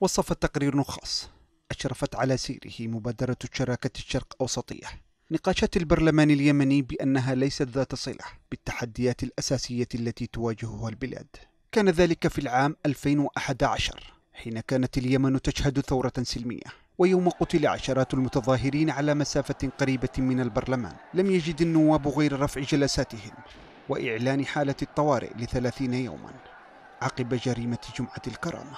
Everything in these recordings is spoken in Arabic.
وصف تقرير خاص أشرفت على سيره مبادرة الشراكة الشرق أوسطية نقاشات البرلمان اليمني بأنها ليست ذات صلة بالتحديات الأساسية التي تواجهها البلاد كان ذلك في العام 2011 حين كانت اليمن تشهد ثورة سلمية ويوم قتل عشرات المتظاهرين على مسافة قريبة من البرلمان لم يجد النواب غير رفع جلساتهم وإعلان حالة الطوارئ لثلاثين يوما عقب جريمة جمعة الكرامة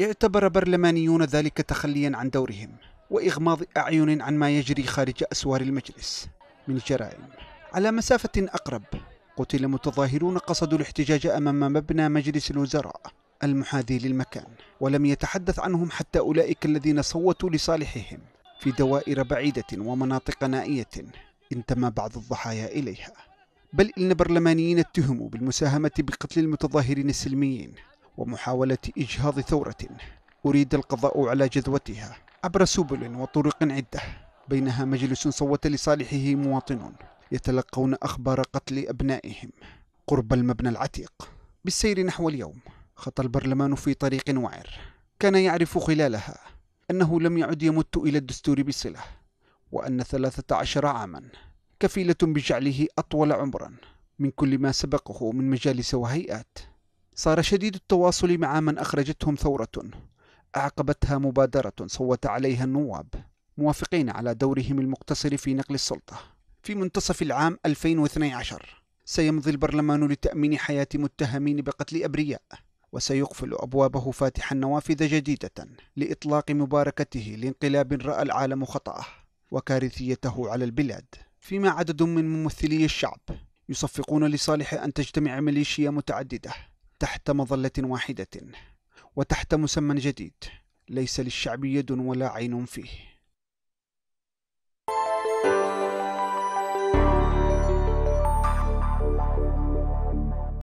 اعتبر برلمانيون ذلك تخليا عن دورهم وإغماض أعين عن ما يجري خارج أسوار المجلس من جرائم على مسافة أقرب قتل متظاهرون قصدوا الاحتجاج أمام مبنى مجلس الوزراء المحاذي للمكان ولم يتحدث عنهم حتى أولئك الذين صوتوا لصالحهم في دوائر بعيدة ومناطق نائية انتمى بعض الضحايا إليها بل إن برلمانيين اتهموا بالمساهمة بقتل المتظاهرين السلميين ومحاولة إجهاض ثورة أريد القضاء على جذوتها عبر سبل وطرق عدة بينها مجلس صوت لصالحه مواطنون يتلقون أخبار قتل أبنائهم قرب المبنى العتيق بالسير نحو اليوم خطى البرلمان في طريق وعر كان يعرف خلالها أنه لم يعد يمت إلى الدستور بصلة وأن ثلاثة عشر عاما كفيلة بجعله أطول عمرا من كل ما سبقه من مجالس وهيئات صار شديد التواصل مع من أخرجتهم ثورة أعقبتها مبادرة صوت عليها النواب موافقين على دورهم المقتصر في نقل السلطة في منتصف العام 2012 سيمضي البرلمان لتأمين حياة متهمين بقتل أبرياء وسيقفل أبوابه فاتحا نوافذ جديدة لإطلاق مباركته لانقلاب رأى العالم خطأه وكارثيته على البلاد فيما عدد من ممثلي الشعب يصفقون لصالح أن تجتمع ميليشيا متعددة تحت مظلة واحدة وتحت مسمى جديد ليس للشعب يد ولا عين فيه